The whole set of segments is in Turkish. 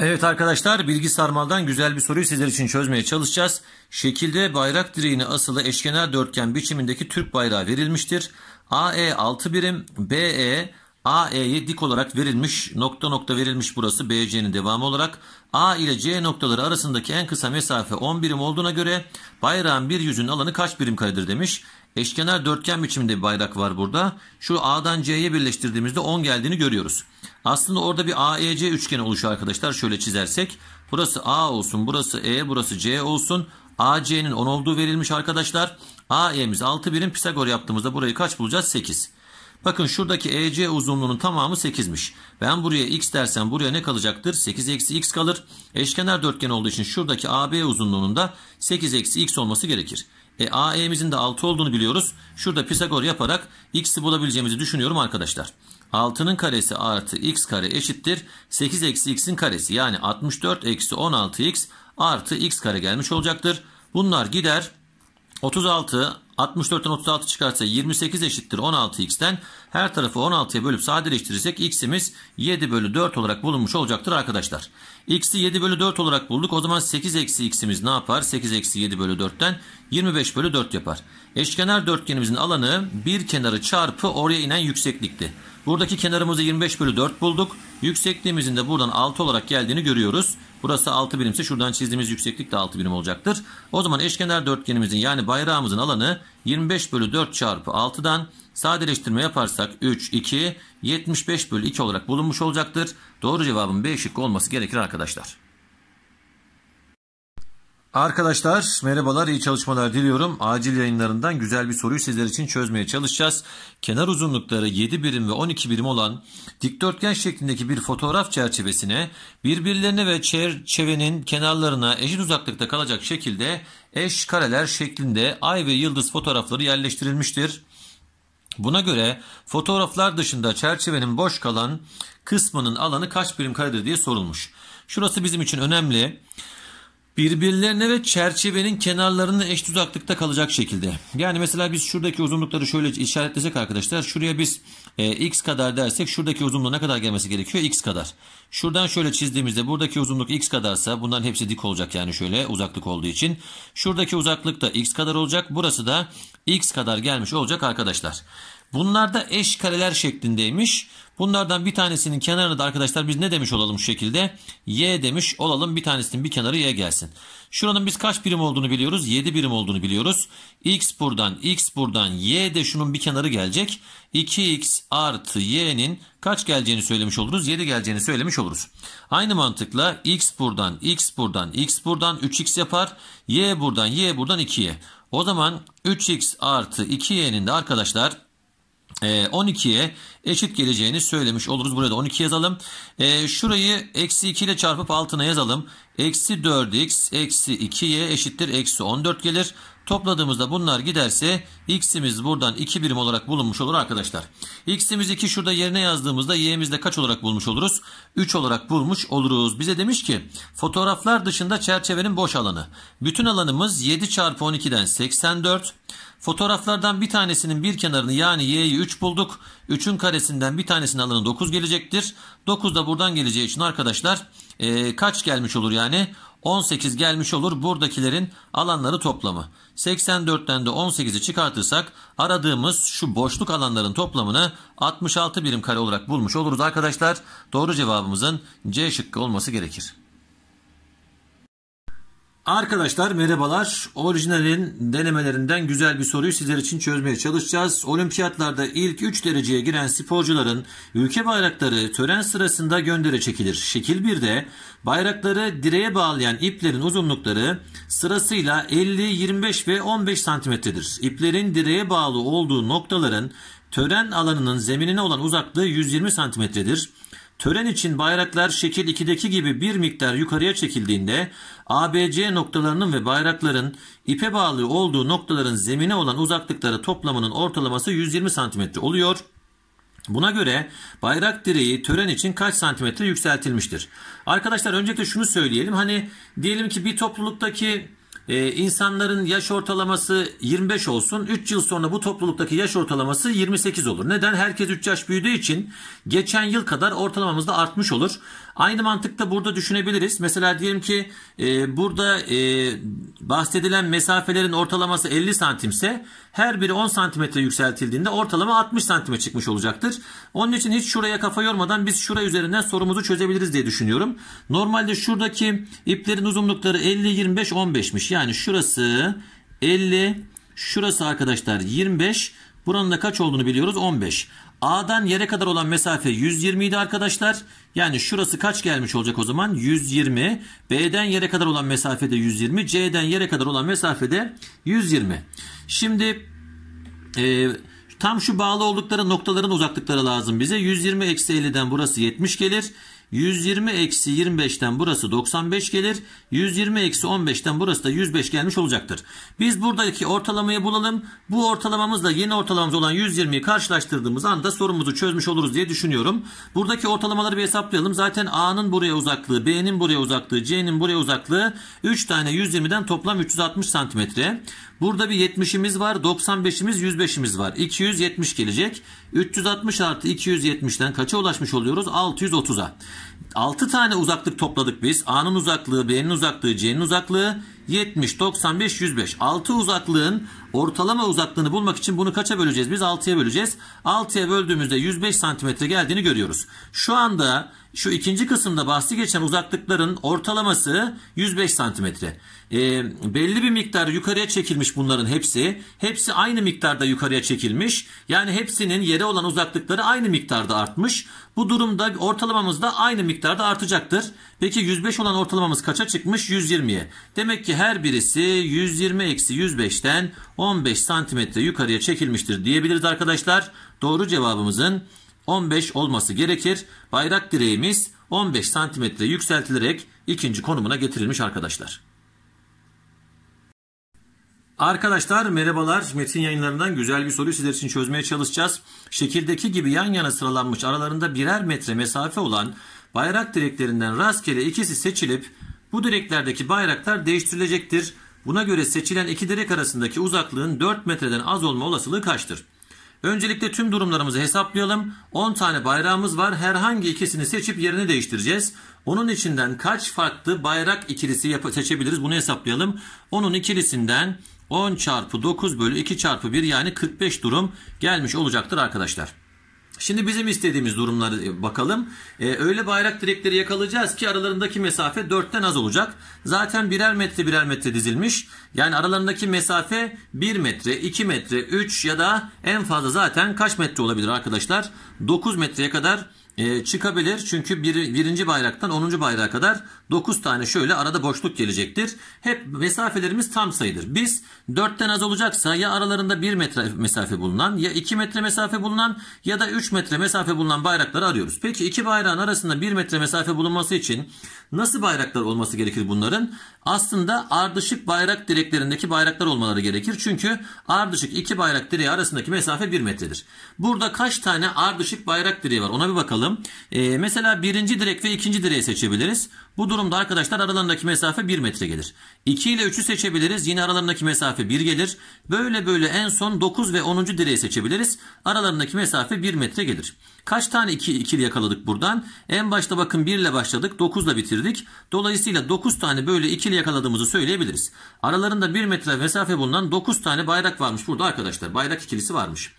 Evet arkadaşlar bilgi sarmaldan güzel bir soruyu sizler için çözmeye çalışacağız. Şekilde bayrak direğine asılı eşkenar dörtgen biçimindeki Türk bayrağı verilmiştir. AE 6 birim, BE AE'ye dik olarak verilmiş nokta nokta verilmiş burası BC'nin devamı olarak A ile C noktaları arasındaki en kısa mesafe 10 birim olduğuna göre bayrağın bir yüzünün alanı kaç birim karedir demiş. Eşkenar dörtgen biçiminde bir bayrak var burada. Şu A'dan C'ye birleştirdiğimizde 10 geldiğini görüyoruz. Aslında orada bir AEC üçgeni oluşuyor arkadaşlar. Şöyle çizersek burası A olsun burası E burası C olsun. AC'nin 10 olduğu verilmiş arkadaşlar. AE'miz 6 birim Pisagor yaptığımızda burayı kaç bulacağız? 8. Bakın şuradaki EC uzunluğunun tamamı 8'miş. Ben buraya x dersen buraya ne kalacaktır? 8 eksi x kalır. Eşkenar dörtgen olduğu için şuradaki AB uzunluğunun da 8 eksi x olması gerekir. E, AE'mizin de 6 olduğunu biliyoruz. Şurada Pisagor yaparak x'i bulabileceğimizi düşünüyorum arkadaşlar. 6'nın karesi artı x kare eşittir. 8 eksi x'in karesi yani 64 eksi 16x artı x kare gelmiş olacaktır. Bunlar gider 36 64'ten 36 çıkarsa 28 eşittir 16x'ten her tarafı 16'ya bölüp sadeleştirirsek x'imiz 7 bölü 4 olarak bulunmuş olacaktır arkadaşlar. x'i 7 bölü 4 olarak bulduk o zaman 8 eksi x'imiz ne yapar? 8 eksi 7 bölü 4'ten 25 bölü 4 yapar. Eşkenar dörtgenimizin alanı bir kenarı çarpı oraya inen yükseklikti. Buradaki kenarımızı 25 bölü 4 bulduk. Yüksekliğimizin de buradan 6 olarak geldiğini görüyoruz. Burası 6 birimse şuradan çizdiğimiz yükseklik de 6 birim olacaktır. O zaman eşkenar dörtgenimizin yani bayrağımızın alanı 25 bölü 4 çarpı 6'dan sadeleştirme yaparsak 3, 2, 75 bölü 2 olarak bulunmuş olacaktır. Doğru cevabın B şıkkı olması gerekir arkadaşlar. Arkadaşlar merhabalar iyi çalışmalar diliyorum. Acil yayınlarından güzel bir soruyu sizler için çözmeye çalışacağız. Kenar uzunlukları 7 birim ve 12 birim olan dikdörtgen şeklindeki bir fotoğraf çerçevesine birbirlerine ve çerçevenin kenarlarına eşit uzaklıkta kalacak şekilde eş kareler şeklinde ay ve yıldız fotoğrafları yerleştirilmiştir. Buna göre fotoğraflar dışında çerçevenin boş kalan kısmının alanı kaç birim karedir diye sorulmuş. Şurası bizim için önemli birbirlerine ve çerçevenin kenarlarının eşit uzaklıkta kalacak şekilde. Yani mesela biz şuradaki uzunlukları şöyle işaretlesek arkadaşlar. Şuraya biz e, x kadar dersek şuradaki uzunluğu ne kadar gelmesi gerekiyor? x kadar. Şuradan şöyle çizdiğimizde buradaki uzunluk x kadarsa bunların hepsi dik olacak yani şöyle uzaklık olduğu için. Şuradaki uzaklık da x kadar olacak. Burası da x kadar gelmiş olacak arkadaşlar. Bunlar da eş kareler şeklindeymiş. Bunlardan bir tanesinin kenarını da arkadaşlar biz ne demiş olalım şu şekilde? Y demiş olalım bir tanesinin bir kenarı Y gelsin. Şuranın biz kaç birim olduğunu biliyoruz? 7 birim olduğunu biliyoruz. X buradan, X buradan, Y de şunun bir kenarı gelecek. 2X artı Y'nin kaç geleceğini söylemiş oluruz? 7 geleceğini söylemiş oluruz. Aynı mantıkla X buradan, X buradan, X buradan 3X yapar. Y buradan, Y buradan 2Y. O zaman 3X artı 2Y'nin de arkadaşlar 12'ye ee, eşit geleceğini söylemiş oluruz. burada. 12 yazalım. Ee, şurayı eksi 2 ile çarpıp altına yazalım. Eksi 4x eksi 2y eşittir. Eksi 14 gelir. Topladığımızda bunlar giderse x'imiz buradan 2 birim olarak bulunmuş olur arkadaşlar. x'imiz 2 şurada yerine yazdığımızda y'imiz de kaç olarak bulmuş oluruz? 3 olarak bulmuş oluruz. Bize demiş ki fotoğraflar dışında çerçevenin boş alanı. Bütün alanımız 7 çarpı 12'den 84. Fotoğraflardan bir tanesinin bir kenarını yani y'yi 3 bulduk. 3'ün karesinden bir tanesinin alanı 9 gelecektir. 9 da buradan geleceği için arkadaşlar e, kaç gelmiş olur yani? 18 gelmiş olur buradakilerin alanları toplamı. 84'ten de 18'i çıkartırsak aradığımız şu boşluk alanların toplamını 66 birim kare olarak bulmuş oluruz arkadaşlar. Doğru cevabımızın C şıkkı olması gerekir. Arkadaşlar merhabalar. Orijinalin denemelerinden güzel bir soruyu sizler için çözmeye çalışacağız. Olimpiyatlarda ilk 3 dereceye giren sporcuların ülke bayrakları tören sırasında göndere çekilir. Şekil 1'de bayrakları direğe bağlayan iplerin uzunlukları sırasıyla 50, 25 ve 15 santimetredir. İplerin direğe bağlı olduğu noktaların tören alanının zeminine olan uzaklığı 120 santimetredir. Tören için bayraklar şekil 2'deki gibi bir miktar yukarıya çekildiğinde ABC noktalarının ve bayrakların ipe bağlı olduğu noktaların zemine olan uzaklıkları toplamının ortalaması 120 cm oluyor. Buna göre bayrak direği tören için kaç santimetre yükseltilmiştir? Arkadaşlar öncelikle şunu söyleyelim. Hani diyelim ki bir topluluktaki e, insanların yaş ortalaması 25 olsun. 3 yıl sonra bu topluluktaki yaş ortalaması 28 olur. Neden? Herkes 3 yaş büyüdüğü için geçen yıl kadar ortalamamız da artmış olur. Aynı mantıkta burada düşünebiliriz. Mesela diyelim ki e, burada e, bahsedilen mesafelerin ortalaması 50 santimse her biri 10 santimetre yükseltildiğinde ortalama 60 santime çıkmış olacaktır. Onun için hiç şuraya kafa yormadan biz şura üzerinden sorumuzu çözebiliriz diye düşünüyorum. Normalde şuradaki iplerin uzunlukları 50, 25, 15'miş. Yani şurası 50, şurası arkadaşlar 25, buranın da kaç olduğunu biliyoruz 15. A'dan yere kadar olan mesafe 120 idi arkadaşlar. Yani şurası kaç gelmiş olacak o zaman? 120. B'den yere kadar olan mesafede 120. C'den yere kadar olan mesafede 120. Şimdi e, tam şu bağlı oldukları noktaların uzaklıkları lazım bize. 120 eksi 50'den burası 70 gelir. 120 eksi 25'ten burası 95 gelir. 120 eksi 15'ten burası da 105 gelmiş olacaktır. Biz buradaki ortalamayı bulalım. Bu ortalamamızla yeni ortalamamız olan 120'yi karşılaştırdığımız anda sorumuzu çözmüş oluruz diye düşünüyorum. Buradaki ortalamaları bir hesaplayalım. Zaten A'nın buraya uzaklığı, B'nin buraya uzaklığı, C'nin buraya uzaklığı 3 tane 120'den toplam 360 santimetre. Burada bir 70'imiz var, 95'imiz, 105'imiz var. 270 gelecek. 360 artı 270'den kaça ulaşmış oluyoruz? 630'a. 6 tane uzaklık topladık biz. A'nın uzaklığı, B'nin uzaklığı, C'nin uzaklığı. 70, 95, 105. 6 uzaklığın ortalama uzaklığını bulmak için bunu kaça böleceğiz? Biz 6'ya böleceğiz. 6'ya böldüğümüzde 105 santimetre geldiğini görüyoruz. Şu anda şu ikinci kısımda bahsi geçen uzaklıkların ortalaması 105 santimetre. Ee, belli bir miktar yukarıya çekilmiş bunların hepsi. Hepsi aynı miktarda yukarıya çekilmiş. Yani hepsinin yere olan uzaklıkları aynı miktarda artmış. Bu durumda ortalamamız da aynı miktarda artacaktır. Peki 105 olan ortalamamız kaça çıkmış? 120'ye. Demek ki her birisi 120-105'ten 15 santimetre yukarıya çekilmiştir diyebiliriz arkadaşlar. Doğru cevabımızın 15 olması gerekir. Bayrak direğimiz 15 santimetre yükseltilerek ikinci konumuna getirilmiş arkadaşlar. Arkadaşlar merhabalar. Metin yayınlarından güzel bir soruyu sizler için çözmeye çalışacağız. Şekildeki gibi yan yana sıralanmış aralarında birer metre mesafe olan bayrak direklerinden rastgele ikisi seçilip bu direklerdeki bayraklar değiştirilecektir. Buna göre seçilen iki direk arasındaki uzaklığın 4 metreden az olma olasılığı kaçtır? Öncelikle tüm durumlarımızı hesaplayalım. 10 tane bayrağımız var. Herhangi ikisini seçip yerini değiştireceğiz. Onun içinden kaç farklı bayrak ikilisi seçebiliriz bunu hesaplayalım. Onun ikilisinden 10 çarpı 9 bölü 2 çarpı 1 yani 45 durum gelmiş olacaktır arkadaşlar. Şimdi bizim istediğimiz durumları e, bakalım. Ee, öyle bayrak direkleri yakalayacağız ki aralarındaki mesafe dörtten az olacak. Zaten birer metre birer metre dizilmiş. Yani aralarındaki mesafe bir metre, iki metre, üç ya da en fazla zaten kaç metre olabilir arkadaşlar? Dokuz metreye kadar e, çıkabilir. Çünkü bir, birinci bayraktan 10. bayrağa kadar 9 tane şöyle arada boşluk gelecektir. Hep mesafelerimiz tam sayıdır. Biz 4'ten az olacaksa ya aralarında 1 metre mesafe bulunan ya 2 metre mesafe bulunan ya da 3 metre mesafe bulunan bayrakları arıyoruz. Peki iki bayrağın arasında 1 metre mesafe bulunması için nasıl bayraklar olması gerekir bunların? Aslında ardışık bayrak direklerindeki bayraklar olmaları gerekir. Çünkü ardışık iki bayrak direği arasındaki mesafe 1 metredir. Burada kaç tane ardışık bayrak direği var ona bir bakalım bakalım. E, mesela birinci direk ve ikinci direği seçebiliriz. Bu durumda arkadaşlar aralarındaki mesafe 1 metre gelir. 2 ile 3'ü seçebiliriz. Yine aralarındaki mesafe 1 gelir. Böyle böyle en son 9 ve 10. direği seçebiliriz. Aralarındaki mesafe 1 metre gelir. Kaç tane 2 iki, ikili yakaladık buradan? En başta bakın 1 ile başladık. 9 ile bitirdik. Dolayısıyla 9 tane böyle ikili yakaladığımızı söyleyebiliriz. Aralarında 1 metre mesafe bulunan 9 tane bayrak varmış burada arkadaşlar. Bayrak ikilisi varmış.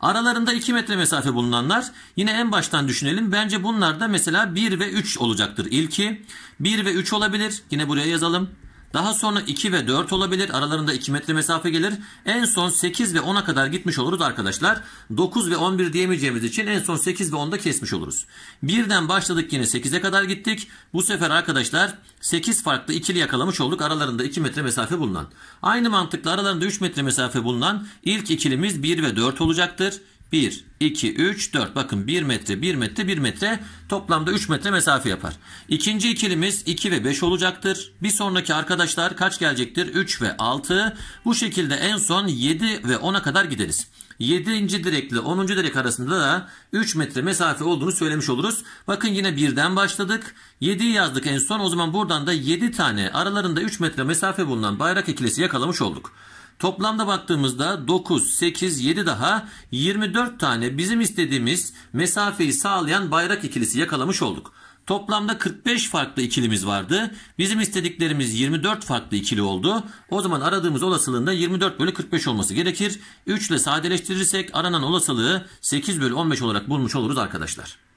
Aralarında 2 metre mesafe bulunanlar yine en baştan düşünelim. Bence bunlar da mesela 1 ve 3 olacaktır. İlki 1 ve 3 olabilir. Yine buraya yazalım. Daha sonra 2 ve 4 olabilir. Aralarında 2 metre mesafe gelir. En son 8 ve 10'a kadar gitmiş oluruz arkadaşlar. 9 ve 11 diyemeyeceğimiz için en son 8 ve 10'da kesmiş oluruz. Birden başladık yine 8'e kadar gittik. Bu sefer arkadaşlar 8 farklı ikili yakalamış olduk. Aralarında 2 metre mesafe bulunan. Aynı mantıkla aralarında 3 metre mesafe bulunan ilk ikilimiz 1 ve 4 olacaktır. 1, 2, 3, 4. Bakın 1 metre, 1 metre, 1 metre toplamda 3 metre mesafe yapar. İkinci ikilimiz 2 ve 5 olacaktır. Bir sonraki arkadaşlar kaç gelecektir? 3 ve 6. Bu şekilde en son 7 ve 10'a kadar gideriz. 7. direkle 10. direk arasında da 3 metre mesafe olduğunu söylemiş oluruz. Bakın yine 1'den başladık. 7'yi yazdık en son. O zaman buradan da 7 tane aralarında 3 metre mesafe bulunan bayrak ikilisi yakalamış olduk. Toplamda baktığımızda 9, 8, 7 daha 24 tane bizim istediğimiz mesafeyi sağlayan bayrak ikilisi yakalamış olduk. Toplamda 45 farklı ikilimiz vardı. Bizim istediklerimiz 24 farklı ikili oldu. O zaman aradığımız olasılığın da 24 bölü 45 olması gerekir. 3 ile sadeleştirirsek aranan olasılığı 8 bölü 15 olarak bulmuş oluruz arkadaşlar.